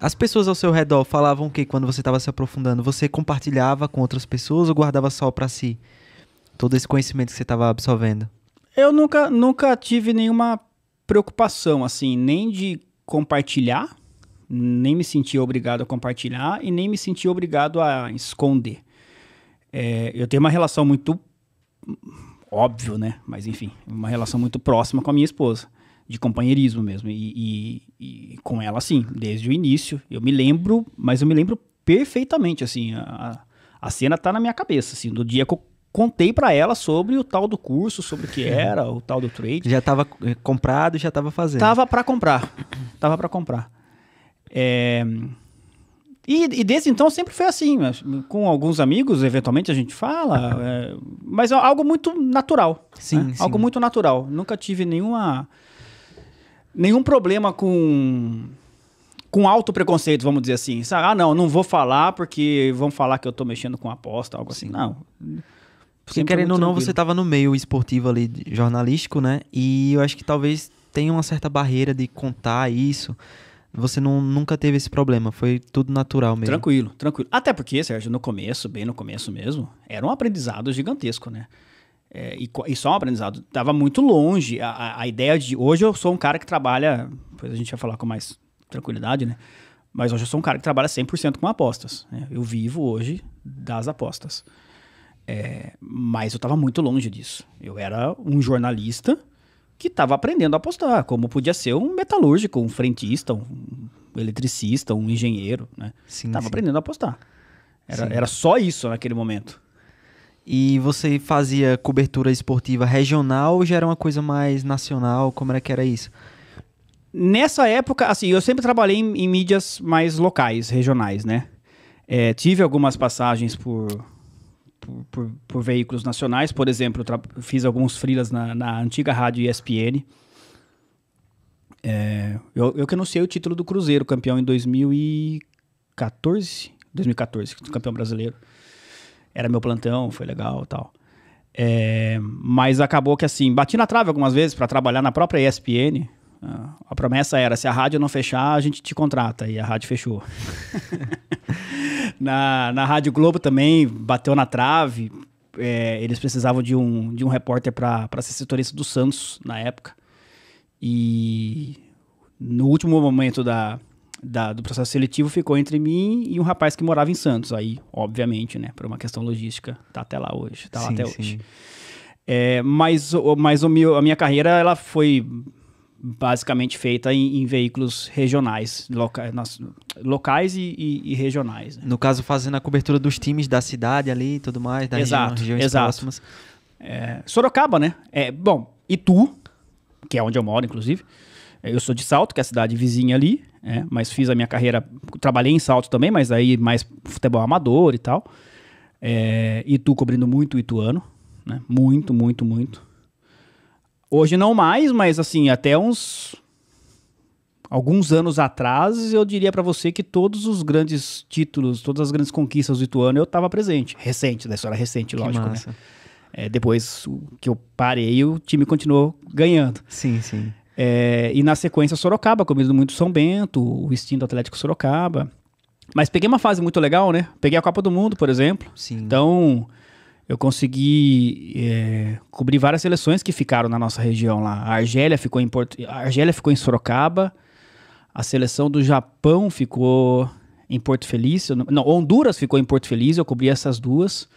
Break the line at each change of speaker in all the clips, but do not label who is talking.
As pessoas ao seu redor falavam que quando você estava se aprofundando, você compartilhava com outras pessoas ou guardava só para si todo esse conhecimento que você estava absorvendo? Eu nunca, nunca tive nenhuma preocupação, assim, nem de compartilhar, nem me sentia obrigado a compartilhar e nem me sentia obrigado a esconder. É, eu tenho uma relação muito hum, óbvio, né? Mas enfim, uma relação muito próxima com a minha esposa de companheirismo mesmo. E, e, e, com ela, assim, desde o início. Eu me lembro, mas eu me lembro perfeitamente, assim. A, a cena tá na minha cabeça, assim, do dia que eu contei para ela sobre o tal do curso, sobre o que era, o tal do trade. Já tava eh, comprado, já tava fazendo. Tava para comprar. Tava para comprar. É... E, e, desde então sempre foi assim. Com alguns amigos, eventualmente a gente fala, é... mas é algo muito natural. Sim, né? sim. Algo muito natural. Nunca tive nenhuma nenhum problema com com alto preconceito, vamos dizer assim. Ah, não, não vou falar porque vão falar que eu tô mexendo com aposta, algo Sim. assim. Não. Porque Sempre querendo ou não, você tava no meio esportivo ali, jornalístico, né? E eu acho que talvez tenha uma certa barreira de contar isso. Você não, nunca teve esse problema, foi tudo natural mesmo. Tranquilo, tranquilo. Até porque, Sérgio, no começo, bem no começo mesmo, era um aprendizado gigantesco, né? É, e, e só um aprendizado. Tava muito longe. A, a, ideia de. Hoje eu sou um cara que trabalha. Depois a gente vai falar com mais tranquilidade, né? Mas hoje eu sou um cara que trabalha 100% com apostas. Né? Eu vivo hoje das apostas. É, mas eu tava muito longe disso. Eu era um jornalista que tava aprendendo a apostar, como podia ser um metalúrgico, um frentista, um eletricista, um engenheiro, né? Sim, tava sim. aprendendo a apostar. Era, era só isso naquele momento. E você fazia cobertura esportiva regional ou já era uma coisa mais nacional? Como era que era isso? Nessa época, assim, eu sempre trabalhei em, em mídias mais locais, regionais, né? É, tive algumas passagens por, por, por, por, veículos nacionais, por exemplo, fiz alguns frilas na, na, antiga rádio ESPN. É, eu, eu que anunciei o título do Cruzeiro, campeão em 2014, 2014, campeão brasileiro era meu plantão, foi legal tal. É, mas acabou que assim, bati na trave algumas vezes para trabalhar na própria ESPN. Ah, a promessa era: se a rádio não fechar, a gente te contrata. E a rádio fechou. na, na Rádio Globo também bateu na trave. É, eles precisavam de um, de um repórter para ser setorista do Santos na época. E no último momento da, da, do processo seletivo ficou entre mim e um rapaz que morava em Santos. Aí, obviamente, né, por uma questão logística, tá até lá hoje, tá sim, lá até sim. hoje. É, mas mas o meu, a minha carreira ela foi basicamente feita em, em veículos regionais, nas, locais e, e, e regionais. Né? No caso, fazendo a cobertura dos times da cidade ali e tudo mais, das exato, regiões, exato. próximas. É, Sorocaba, né? É, bom, Itu, que é onde eu moro, inclusive. É, eu sou de Salto, que é a cidade vizinha ali, né? mas fiz a minha carreira, trabalhei em Salto também, mas aí mais futebol amador e tal. É, tu cobrindo muito o Ituano, né? Muito, muito, muito. Hoje não mais, mas assim, até uns alguns anos atrás, eu diria para você que todos os grandes títulos, todas as grandes conquistas do Ituano, eu estava presente. Recente, da história recente, lógico, né? É, depois que eu parei, o time continuou ganhando. Sim, sim. É, e na sequência Sorocaba, comendo muito São Bento, o extinto Atlético Sorocaba. Mas peguei uma fase muito legal, né? Peguei a Copa do Mundo, por exemplo. Sim. Então, eu consegui é, cobrir várias seleções que ficaram na nossa região lá. A Argélia ficou em Porto... a Argélia ficou em Sorocaba. A seleção do Japão ficou em Porto Feliz. Não, Honduras ficou em Porto Feliz. Eu cobri essas duas.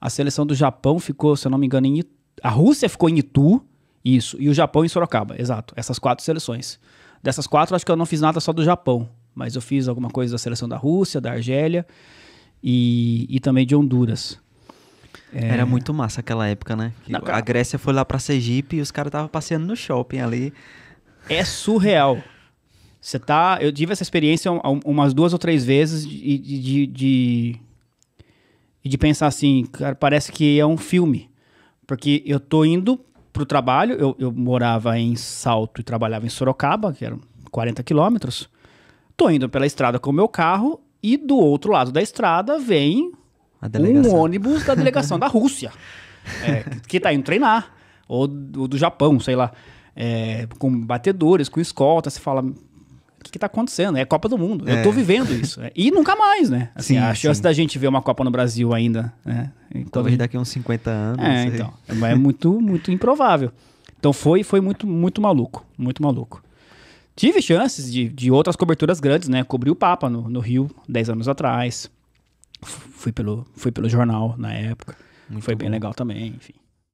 A seleção do Japão ficou, se eu não me engano, em Itu. a Rússia ficou em Itu. Isso. E o Japão em Sorocaba, exato. Essas quatro seleções. Dessas quatro, acho que eu não fiz nada só do Japão, mas eu fiz alguma coisa da seleção da Rússia, da Argélia e, e também de Honduras. É... Era muito massa aquela época, né? Não, A Grécia foi lá pra Sergipe e os caras estavam passeando no shopping ali. É surreal. Você tá. Eu tive essa experiência umas duas ou três vezes de, de, de, de, pensar assim, cara, parece que é um filme. Porque eu tô indo pro trabalho. Eu, eu morava em Salto e trabalhava em Sorocaba, que eram 40 quilômetros. Tô indo pela estrada com o meu carro e do outro lado da estrada vem um ônibus da delegação da Rússia, é, que tá indo treinar, ou do, do Japão, sei lá, é, com batedores, com escolta. Você fala, que, que tá acontecendo? É Copa do Mundo. É. Eu tô é. vivendo isso. Né? E nunca mais, né? Assim, sim, a chance sim. da gente ver uma Copa no Brasil ainda, né? Então, Talvez daqui a uns 50 anos. É, então. É muito, muito improvável. Então foi, foi muito, muito maluco. Muito maluco. Tive chances de, de outras coberturas grandes, né? Cobri o Papa no, no Rio 10 anos atrás. Fui pelo, fui pelo jornal na época. Muito foi bom. bem legal também, enfim.